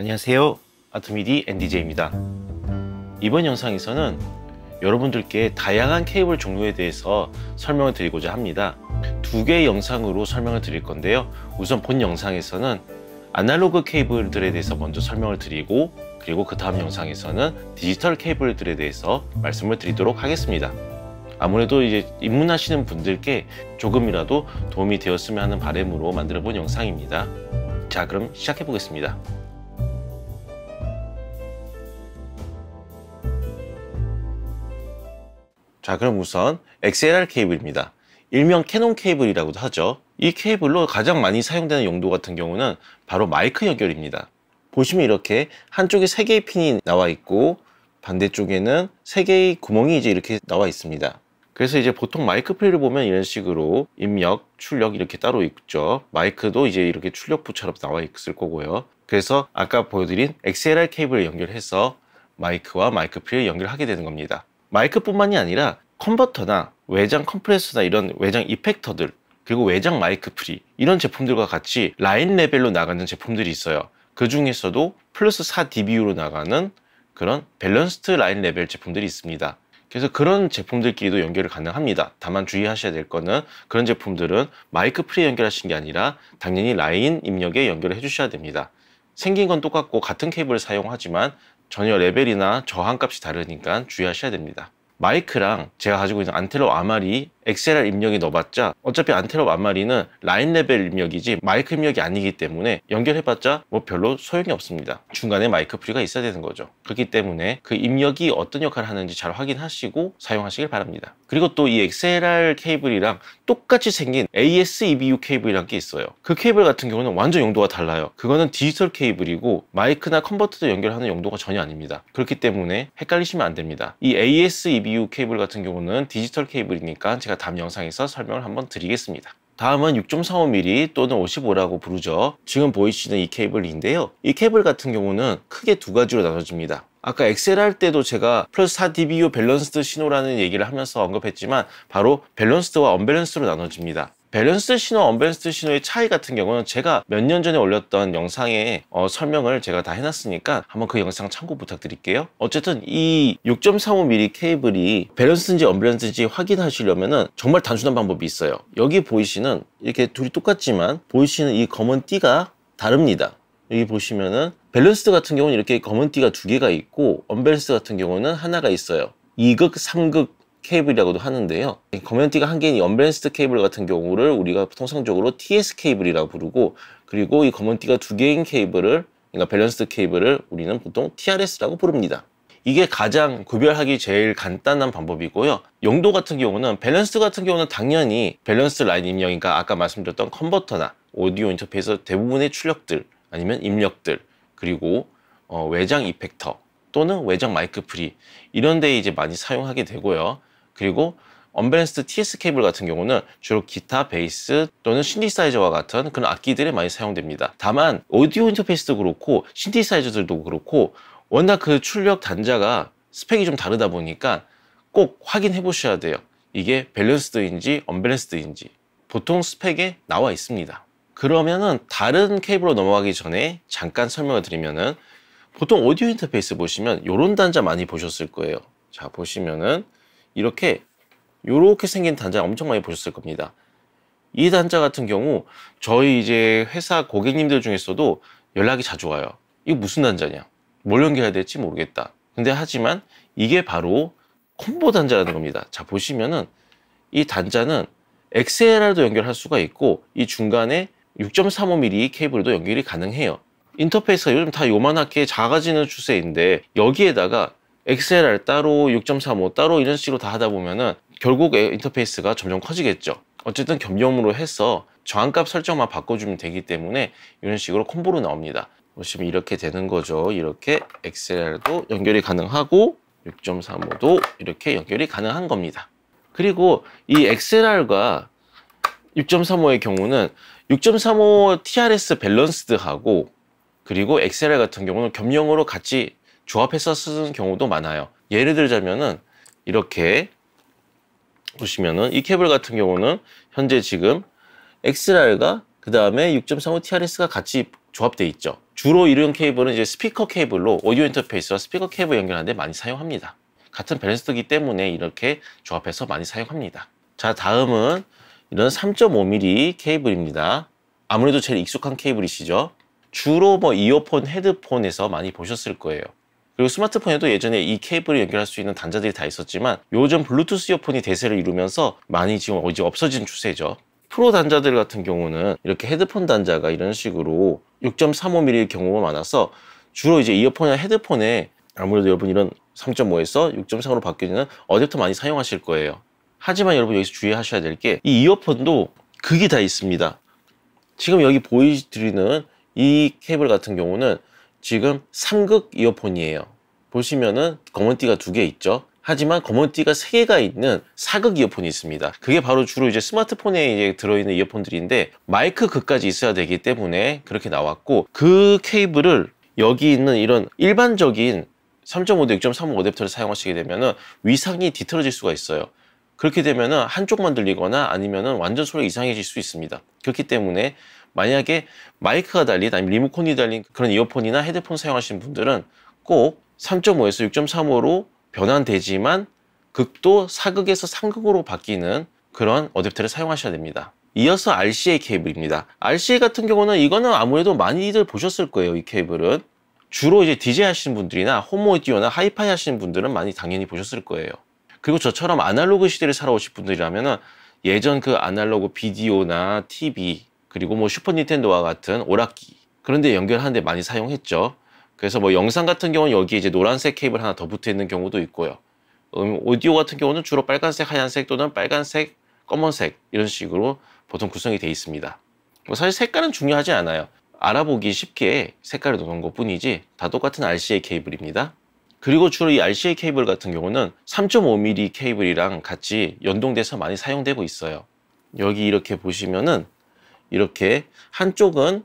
안녕하세요 아트미디 NDJ입니다 이번 영상에서는 여러분들께 다양한 케이블 종류에 대해서 설명을 드리고자 합니다 두 개의 영상으로 설명을 드릴 건데요 우선 본 영상에서는 아날로그 케이블들에 대해서 먼저 설명을 드리고 그리고 그 다음 영상에서는 디지털 케이블들에 대해서 말씀을 드리도록 하겠습니다 아무래도 이제 입문하시는 분들께 조금이라도 도움이 되었으면 하는 바램으로 만들어 본 영상입니다 자 그럼 시작해 보겠습니다 자 그럼 우선 XLR 케이블입니다. 일명 캐논 케이블이라고도 하죠. 이 케이블로 가장 많이 사용되는 용도 같은 경우는 바로 마이크 연결입니다. 보시면 이렇게 한쪽에 3개의 핀이 나와 있고 반대쪽에는 3개의 구멍이 이제 이렇게 나와 있습니다. 그래서 이제 보통 마이크 프리를 보면 이런 식으로 입력, 출력 이렇게 따로 있죠. 마이크도 이제 이렇게 출력부처럼 나와 있을 거고요. 그래서 아까 보여드린 XLR 케이블을 연결해서 마이크와 마이크 프리를 연결하게 되는 겁니다. 마이크뿐만이 아니라 컨버터나 외장 컴프레서나 이런 외장 이펙터들 그리고 외장 마이크 프리 이런 제품들과 같이 라인 레벨로 나가는 제품들이 있어요 그 중에서도 플러스 4 dBU로 나가는 그런 밸런스트 라인 레벨 제품들이 있습니다 그래서 그런 제품들끼리도 연결이 가능합니다 다만 주의하셔야 될 거는 그런 제품들은 마이크 프리에 연결하신게 아니라 당연히 라인 입력에 연결을 해주셔야 됩니다 생긴 건 똑같고 같은 케이블을 사용하지만 전혀 레벨이나 저항값이 다르니까 주의하셔야 됩니다. 마이크랑 제가 가지고 있는 안텔로 아마리 XLR 입력이 넣어봤자 어차피 안테럽 앞마리는 라인 레벨 입력이지 마이크 입력이 아니기 때문에 연결해봤자 뭐 별로 소용이 없습니다 중간에 마이크 프리가 있어야 되는 거죠 그렇기 때문에 그 입력이 어떤 역할을 하는지 잘 확인하시고 사용하시길 바랍니다 그리고 또 이 XLR 케이블이랑 똑같이 생긴 AS-EBU 케이블이란 게 있어요 그 케이블 같은 경우는 완전 용도가 달라요 그거는 디지털 케이블이고 마이크나 컨버터도 연결하는 용도가 전혀 아닙니다 그렇기 때문에 헷갈리시면 안 됩니다 이 AS-EBU 케이블 같은 경우는 디지털 케이블이니까 제가 다음 영상에서 설명을 한번 드리겠습니다. 다음은 6.35mm 또는 55라고 부르죠. 지금 보이시는 이 케이블인데요. 이 케이블 같은 경우는 크게 두 가지로 나눠집니다. 아까 엑셀 할 때도 제가 플러스 4 dBu 밸런스드 신호라는 얘기를 하면서 언급했지만 바로 밸런스드와 언밸런스로 나눠집니다. 밸런스 신호, 언밸런스 신호의 차이 같은 경우는 제가 몇 년 전에 올렸던 영상에 어, 설명을 제가 다 해놨으니까 한번 그 영상 참고 부탁드릴게요. 어쨌든 이 6.35mm 케이블이 밸런스인지 언밸런스인지 확인하시려면 은 정말 단순한 방법이 있어요. 여기 보이시는 이렇게 둘이 똑같지만 보이시는 이 검은 띠가 다릅니다. 여기 보시면은 밸런스 같은 경우는 이렇게 검은 띠가 두 개가 있고 언밸런스 같은 경우는 하나가 있어요. 2극, 3극 케이블이라고도 하는데요. 커뮤니티가 한 개인 언밸런스드 케이블 같은 경우를 우리가 통상적으로 TS 케이블이라고 부르고 그리고 이 커뮤니티가 두 개인 케이블을 그러니까 밸런스드 케이블을 우리는 보통 TRS라고 부릅니다. 이게 가장 구별하기 제일 간단한 방법이고요. 용도 같은 경우는 밸런스 같은 경우는 당연히 밸런스 라인 입력이니까 그러니까 아까 말씀드렸던 컨버터나 오디오 인터페이스 대부분의 출력들 아니면 입력들 그리고 어, 외장 이펙터 또는 외장 마이크 프리 이런 데 이제 많이 사용하게 되고요. 그리고 언밸런스드 TS 케이블 같은 경우는 주로 기타, 베이스 또는 신디사이저와 같은 그런 악기들이 많이 사용됩니다. 다만 오디오 인터페이스도 그렇고 신디사이저들도 그렇고 워낙 그 출력 단자가 스펙이 좀 다르다 보니까 꼭 확인해 보셔야 돼요. 이게 밸런스드인지 언밸런스드인지 보통 스펙에 나와 있습니다. 그러면은 다른 케이블로 넘어가기 전에 잠깐 설명을 드리면은 보통 오디오 인터페이스 보시면 요런 단자 많이 보셨을 거예요. 자 보시면은 이렇게 이렇게 생긴 단자 엄청 많이 보셨을 겁니다. 이 단자 같은 경우 저희 이제 회사 고객님들 중에서도 연락이 자주 와요. 이거 무슨 단자냐? 뭘 연결해야 될지 모르겠다. 근데 하지만 이게 바로 콤보 단자라는 겁니다. 자 보시면은 이 단자는 XLR도 연결할 수가 있고 이 중간에 6.35mm 케이블도 연결이 가능해요. 인터페이스가 요즘 다 요만하게 작아지는 추세인데 여기에다가 XLR 따로 6.35 따로 이런 식으로 다 하다 보면은 결국 인터페이스가 점점 커지겠죠 어쨌든 겸용으로 해서 저항값 설정만 바꿔주면 되기 때문에 이런 식으로 콤보로 나옵니다 보시면 이렇게 되는 거죠 이렇게 XLR도 연결이 가능하고 6.35도 이렇게 연결이 가능한 겁니다 그리고 이 XLR과 6.35의 경우는 6.35 TRS 밸런스드하고 그리고 XLR 같은 경우는 겸용으로 같이 조합해서 쓰는 경우도 많아요 예를 들자면은 이렇게 보시면은 이 케이블 같은 경우는 현재 지금 XLR과 그 다음에 6.35 TRS가 같이 조합돼 있죠 주로 이런 케이블은 이제 스피커 케이블로 오디오 인터페이스와 스피커 케이블 연결하는데 많이 사용합니다 같은 밸런스드기 때문에 이렇게 조합해서 많이 사용합니다 자 다음은 이런 3.5mm 케이블입니다 아무래도 제일 익숙한 케이블이시죠 주로 뭐 이어폰, 헤드폰에서 많이 보셨을 거예요 그리고 스마트폰에도 예전에 이 케이블을 연결할 수 있는 단자들이 다 있었지만 요즘 블루투스 이어폰이 대세를 이루면서 많이 지금 이제 없어진 추세죠. 프로 단자들 같은 경우는 이렇게 헤드폰 단자가 이런 식으로 6.35mm의 경우가 많아서 주로 이제 이어폰이나 헤드폰에 아무래도 여러분 이런 3.5에서 6.3으로 바뀌는 어댑터 많이 사용하실 거예요. 하지만 여러분 여기서 주의하셔야 될 게 이 이어폰도 극이 다 있습니다. 지금 여기 보여드리는 이 케이블 같은 경우는 지금 3극 이어폰이에요. 보시면은 검은띠가 두 개 있죠. 하지만 검은띠가 세개가 있는 사극 이어폰이 있습니다. 그게 바로 주로 이제 스마트폰에 이제 들어있는 이어폰들인데 마이크 극까지 있어야 되기 때문에 그렇게 나왔고 그 케이블을 여기 있는 이런 일반적인 3.5대 6.35 어댑터를 사용하시게 되면 위상이 뒤틀어질 수가 있어요. 그렇게 되면 한쪽만 들리거나 아니면 완전 소리 이상해질 수 있습니다. 그렇기 때문에 만약에 마이크가 달린 아니면 리모컨이 달린 그런 이어폰이나 헤드폰 사용하시는 분들은 꼭 3.5에서 6.35로 변환되지만 극도 사극에서 상극으로 바뀌는 그런 어댑터를 사용하셔야 됩니다. 이어서 RCA 케이블입니다. RCA 같은 경우는 이거는 아무래도 많이들 보셨을 거예요. 이 케이블은 주로 이제 DJ 하시는 분들이나 홈오디오나 하이파이 하시는 분들은 많이 당연히 보셨을 거예요. 그리고 저처럼 아날로그 시대를 살아오실 분들이라면 예전 그 아날로그 비디오나 TV 그리고 뭐 슈퍼 닌텐도와 같은 오락기 그런 데 연결하는데 많이 사용했죠. 그래서 뭐 영상 같은 경우는 여기 이제 노란색 케이블 하나 더 붙어 있는 경우도 있고요. 음, 오디오 같은 경우는 주로 빨간색, 하얀색 또는 빨간색, 검은색 이런 식으로 보통 구성이 되어 있습니다. 뭐 사실 색깔은 중요하지 않아요. 알아보기 쉽게 색깔을 넣은 것 뿐이지 다 똑같은 RCA 케이블입니다. 그리고 주로 이 RCA 케이블 같은 경우는 3.5mm 케이블이랑 같이 연동돼서 많이 사용되고 있어요. 여기 이렇게 보시면은 이렇게 한쪽은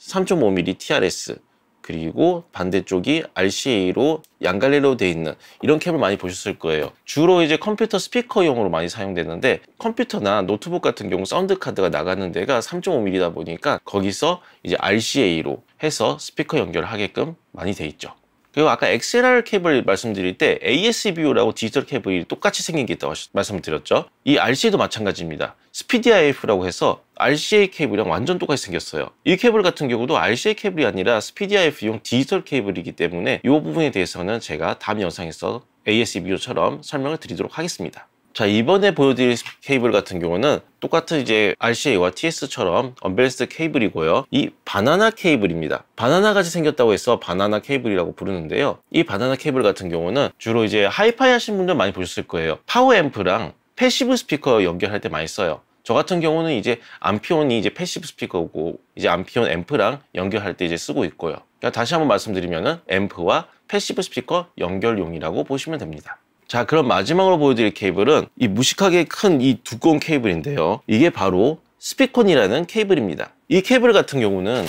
3.5mm TRS 그리고 반대쪽이 RCA로 양갈래로 되어 있는 이런 캡을 많이 보셨을 거예요 주로 이제 컴퓨터 스피커용으로 많이 사용되는데 컴퓨터나 노트북 같은 경우 사운드 카드가 나가는 데가 3.5mm다 보니까 거기서 이제 RCA로 해서 스피커 연결하게끔 을 많이 돼 있죠 그리고 아까 XLR 케이블 말씀드릴 때 ASBO라고 디지털 케이블이 똑같이 생긴 게 있다고 말씀드렸죠 이 RCA도 마찬가지입니다 스피디 i f 라고 해서 RCA 케이블이랑 완전 똑같이 생겼어요. 이 케이블 같은 경우도 RCA 케이블이 아니라 SPDIF용 디지털 케이블이기 때문에 이 부분에 대해서는 제가 다음 영상에서 ASBU처럼 설명을 드리도록 하겠습니다. 자 이번에 보여드릴 케이블 같은 경우는 똑같은 이제 RCA와 TS처럼 언밸스 케이블이고요 이 바나나 케이블입니다 바나나 같이 생겼다고 해서 바나나 케이블이라고 부르는데요 이 바나나 케이블 같은 경우는 주로 이제 하이파이 하신 분들 많이 보셨을 거예요 파워앰프랑 패시브 스피커 연결할 때 많이 써요 저 같은 경우는 이제 암피온이 이제 패시브 스피커고 이제 암피온 앰프랑 연결할 때 이제 쓰고 있고요. 그러니까 다시 한번 말씀드리면은 앰프와 패시브 스피커 연결용이라고 보시면 됩니다. 자 그럼 마지막으로 보여드릴 케이블은 이 무식하게 큰 이 두꺼운 케이블인데요. 이게 바로 스피콘이라는 케이블입니다. 이 케이블 같은 경우는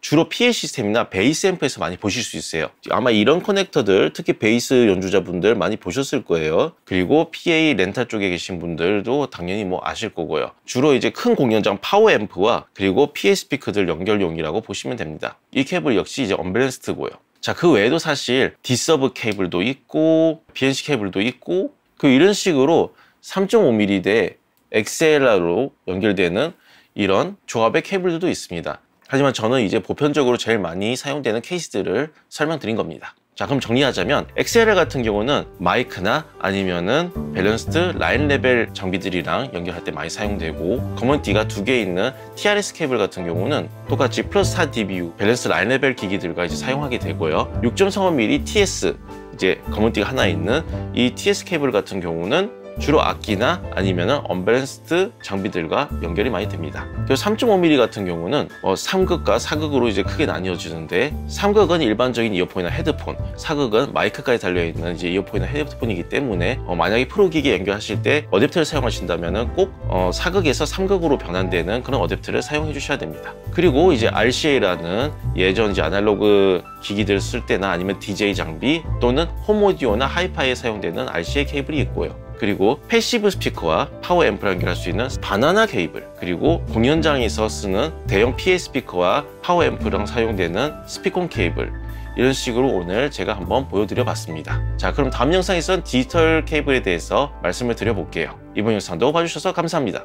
주로 p a 시스템이나 베이스 앰프에서 많이 보실 수 있어요. 아마 이런 커넥터들 특히 베이스 연주자분들 많이 보셨을 거예요. 그리고 PA 렌탈 쪽에 계신 분들도 당연히 뭐 아실 거고요. 주로 이제 큰 공연장 파워 앰프와 그리고 PA 스피커들 연결용이라고 보시면 됩니다. 이 케이블 역시 이제 언밸런스트고요. 자, 그 외에도 사실 디서브 케이블도 있고 BNC 케이블도 있고 그 이런 식으로 3.5mm 대 XLR로 연결되는 이런 조합의 케이블들도 있습니다. 하지만 저는 이제 보편적으로 제일 많이 사용되는 케이스들을 설명드린 겁니다. 자 그럼 정리하자면 XLR 같은 경우는 마이크나 아니면은 밸런스드 라인 레벨 장비들이랑 연결할 때 많이 사용되고 검은 띠가 두 개 있는 TRS 케이블 같은 경우는 똑같이 플러스 4dBu 밸런스 라인 레벨 기기들과 이제 사용하게 되고요 6.35mm TS 이제 검은 띠가 하나 있는 이 TS 케이블 같은 경우는 주로 악기나 아니면 언밸런스트 장비들과 연결이 많이 됩니다 그리고 3.5mm 같은 경우는 어, 뭐 3극과 4극으로 이제 크게 나뉘어지는데 3극은 일반적인 이어폰이나 헤드폰 4극은 마이크까지 달려있는 이제 이어폰이나 헤드폰이기 때문에 어, 만약에 프로기기에 연결하실 때 어댑터를 사용하신다면 꼭 어, 4극에서 3극으로 변환되는 그런 어댑터를 사용해 주셔야 됩니다 그리고 이제 RCA라는 예전 이제 아날로그 기기들 쓸 때나 아니면 DJ 장비 또는 홈오디오나 하이파이에 사용되는 RCA 케이블이 있고요 그리고 패시브 스피커와 파워 앰플 연결할 수 있는 바나나 케이블 그리고 공연장에서 쓰는 대형 PA 스피커와 파워 앰플랑 사용되는 스피콘 케이블 이런 식으로 오늘 제가 한번 보여드려 봤습니다 자 그럼 다음 영상에선 디지털 케이블에 대해서 말씀을 드려볼게요 이번 영상도 봐주셔서 감사합니다